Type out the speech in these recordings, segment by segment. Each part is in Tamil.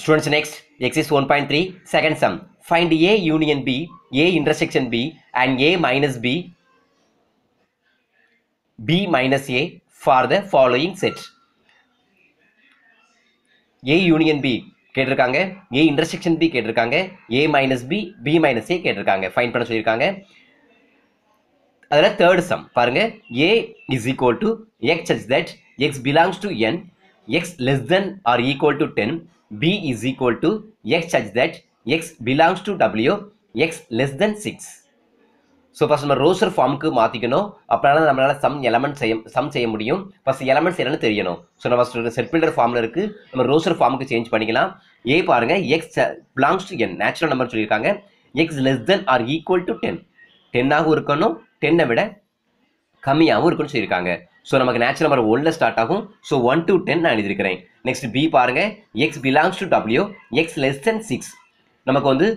Students next, exercise 1.3, second sum. Find A union B, A intersection B and A minus B, B minus A for the following set. A union B கேட்டிருக்காங்க A intersection B கேட்டிருக்காங்க A minus B, B minus A கேட்டிருக்காங்க ஃபைன் பண்ண சொல்லியிருக்காங்க அதில் தேர்ட் சம் பாருங்க A is equal to X such that X belongs to N x less than or equal to 10, b is equal to x such that x belongs to w, x less than 6. So first நம்ம ரோஸ்டர் ஃபார்முக்கு மாற்றிக்கணும் அப்படின்னா நம்மளால் சம் எலமெண்ட் செய்ய சம் செய்ய முடியும் ஃபஸ்ட் எலமெண்ட்ஸ் என்னென்னு தெரியணும் ஸோ நம்ம செட் பில்டர் ஃபார்மில் இருக்குது நம்ம ரோஸ்டர் ஃபார்முக்கு சேஞ்ச் பண்ணிக்கலாம் ஏ பாருங்கள் x belongs to N natural number சொல்லியிருக்காங்க x less than or equal to ten டென்னாகவும் இருக்கணும் டென்னை விட கம்மியாகவும் இருக்கணும்னு சொல்லியிருக்காங்க ஸோ நமக்கு நேச்சுரல் நம்பர் ஒன்ல ஸ்டார்ட் ஆகும் ஸோ ஒன் டு டென் நான் எழுதியிருக்கிறேன் நெக்ஸ்ட் பி பாருங்க x belongs to W x less than six நமக்கு வந்து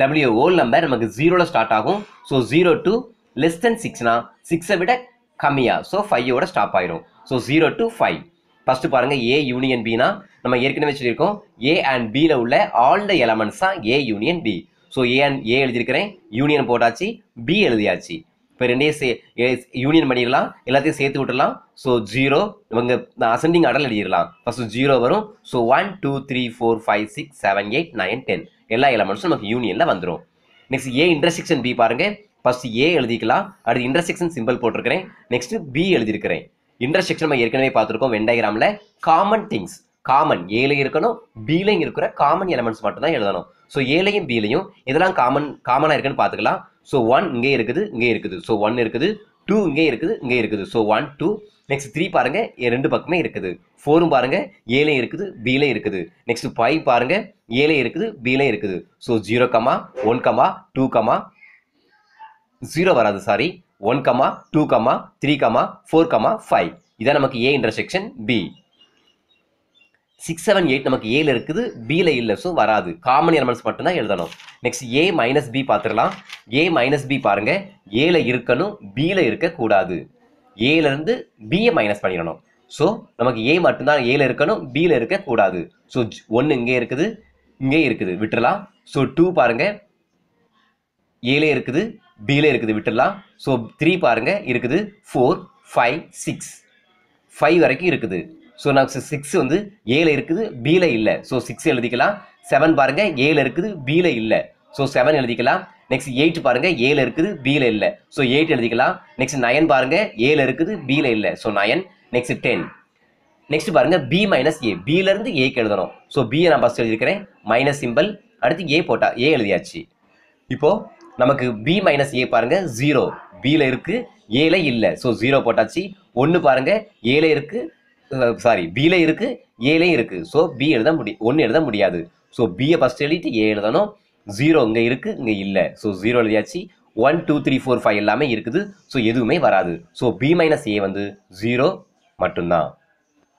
டபிள்யூ ஓல் நம்பர் நமக்கு ஜீரோவில் ஸ்டார்ட் ஆகும் so zero to less than சிக்ஸ்னா சிக்ஸை விட கம்மியாக ஸோ ஃபைவோட ஸ்டாப் ஆயிரும் so zero to five first பாருங்கள் ஏ யூனியன் பினா நம்ம ஏற்கனவே சொல்லியிருக்கோம் ஏ அண்ட் பியில் உள்ள ஆல் த எலமெண்ட்ஸ் தான் A union B so A and A எழுதியிருக்கிறேன் யூனியன் போட்டாச்சு பி எழுதியாச்சு இப்போ ரெண்டையும் சே யூனியன் பண்ணிடலாம் எல்லாத்தையும் சேர்த்து விட்டுடலாம் ஸோ ஜீரோ இவங்க அசெண்டிங் அடல் அடிடலாம் ஃபஸ்ட்டு ஜீரோ வரும் so one two three four five six seven eight nine ten எல்லா எலமெண்ட்ஸும் நமக்கு யூனியனில் வந்துடும் நெக்ஸ்ட் ஏ இன்டர்செக்ஷன் பி பாருங்கள் ஃபஸ்ட் ஏ எழுதிக்கலாம் அடுத்து இன்டர்செக்ஷன் சிம்பிள் போட்டிருக்கிறேன் நெக்ஸ்ட் பி எழுதியிருக்கிறேன் இன்டர்செக்ஷன் நம்ம ஏற்கனவே பார்த்துருக்கோம் வெண்டைகிராமில் காமன் திங்ஸ் காமன் ஏல இருக்கணும் பீலையும் இருக்கிற காமன் எலமெண்ட்ஸ் மட்டும் தான் எழுதணும் ஸோ ஏலையும் பீலையும் இதெல்லாம் காமன் காமனாக இருக்குன்னு பார்த்துக்கலாம் ஸோ ஒன் இங்கே இருக்குது இங்கே இருக்குது ஸோ ஒன் இருக்குது டூ இங்கே இருக்குது இங்கே இருக்குது so one two next three பாருங்க ரெண்டு பக்கமே இருக்குது ஃபோரும் பாருங்க ஏலே இருக்குது பீலே இருக்குது நெக்ஸ்ட் ஃபைவ் பாருங்க ஏலே இருக்குது பீலே இருக்குது so zero comma one comma two comma zero வராது sorry one comma two comma three comma four comma five இதான் நமக்கு A intersection B six seven eight நமக்கு ஏல இருக்குது பியில் இல்லை ஸோ வராது காமன் எலமெண்ட்ஸ் மட்டும்தான் எழுதணும் நெக்ஸ்ட் ஏ மைனஸ் பி பார்த்துடலாம் ஏ மைனஸ் பி பாருங்கள் ஏல இருக்கணும் பியில் இருக்கக்கூடாது ஏலேருந்து பியை மைனஸ் பண்ணிடணும் ஸோ நமக்கு ஏ மட்டும்தான் ஏல இருக்கணும் பியில் இருக்கக்கூடாது ஸோ ஒன்று இங்கே இருக்குது இங்கே இருக்குது விட்டுடலாம் ஸோ டூ பாருங்கள் ஏல இருக்குது பியில் இருக்குது விட்டுடலாம் ஸோ த்ரீ பாருங்கள் இருக்குது ஃபோர் ஃபைவ் சிக்ஸ் ஃபைவ் வரைக்கும் இருக்குது ஸோ நான் சிக்ஸ் வந்து ஏல இருக்குது பியில் இல்லை ஸோ சிக்ஸ் எழுதிக்கலாம் செவன் பாருங்கள் ஏல இருக்குது பியில் இல்லை ஸோ செவன் எழுதிக்கலாம் நெக்ஸ்ட் எயிட் பாருங்க ஏல இருக்குது பியில் இல்லை ஸோ எயிட் எழுதிக்கலாம் நெக்ஸ்ட் நயன் பாருங்க ஏல இருக்குது பியில் இல்லை so nine next ten next பாருங்க பி மைனஸ் ஏ பியிலேருந்து ஏக்கு எழுதணும் ஸோ பியை நான் ஃபஸ்ட் எழுதியிருக்கிறேன் மைனஸ் சிம்பிள் அடுத்து ஏ போட்டா ஏ எழுதியாச்சு இப்போ நமக்கு பி மைனஸ் ஏ பாருங்க ஜீரோ பியில் இருக்கு ஏல இல்லை ஸோ ஜீரோ போட்டாச்சு ஒன்று பாருங்க ஏல இருக்குது சாரி பியில் இருக்குது ஏலையும் இருக்குது ஸோ பி எழுத முடி ஒன்று எழுத முடியாது ஸோ பியை ஃபஸ்ட் எழுதிட்டு ஏ எழுதணும் ஜீரோ இங்கே இருக்குது இங்கே இல்லை ஸோ ஜீரோ எழுதியாச்சு one two three four five எல்லாமே இருக்குது ஸோ எதுவுமே வராது ஸோ பி மைனஸ் ஏ வந்து ஜீரோ மட்டும்தான்